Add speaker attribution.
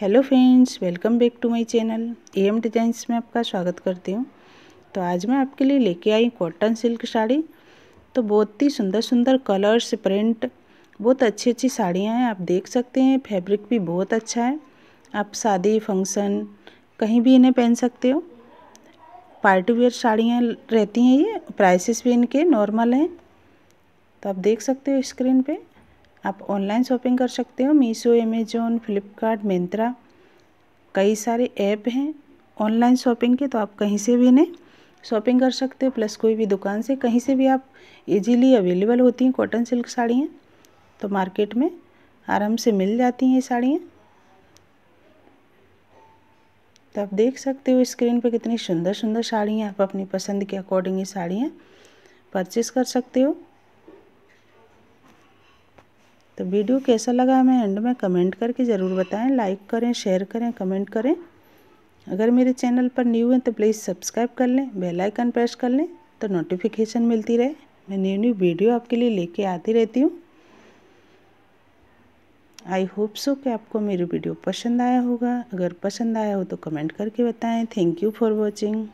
Speaker 1: hello friends welcome back to my channel M designs में आपका स्वागत करती हूँ तो आज मैं आपके लिए लेके आई कॉटन सिल्क साड़ी तो बहुत ही सुंदर सुंदर कलर्स प्रिंट बहुत अच्छी अच्छी साड़ियाँ हैं आप देख सकते हैं फैब्रिक भी बहुत अच्छा है आप शादी फंक्शन कहीं भी इन्हें पहन सकते हो पार्टी वेयर साड़ियाँ रहती हैं ये प्राइसेस भी इनके नॉर्मल हैं तो आप देख सकते हो स्क्रीन पर आप ऑनलाइन शॉपिंग कर सकते हो मीशो अमेजोन फ्लिपकार्ट मिंत्रा कई सारे ऐप हैं ऑनलाइन शॉपिंग के तो आप कहीं से भी इन्हें शॉपिंग कर सकते हो प्लस कोई भी दुकान से कहीं से भी आप इजीली अवेलेबल होती हैं कॉटन सिल्क साड़ियाँ तो मार्केट में आराम से मिल जाती हैं ये साड़ियाँ तो आप देख सकते हो स्क्रीन पर कितनी सुंदर सुंदर साड़ियाँ आप अपनी पसंद के अकॉर्डिंग ये साड़ियाँ परचेस कर सकते हो तो वीडियो कैसा लगा हमें एंड में कमेंट करके ज़रूर बताएं लाइक करें शेयर करें कमेंट करें अगर मेरे चैनल पर न्यू हैं तो प्लीज़ सब्सक्राइब कर लें बेल आइकन प्रेस कर लें तो नोटिफिकेशन मिलती रहे मैं न्यू न्यू वीडियो आपके लिए लेके आती रहती हूँ आई होप सो कि आपको मेरी वीडियो पसंद आया होगा अगर पसंद आया हो तो कमेंट करके बताएं थैंक यू फॉर वॉचिंग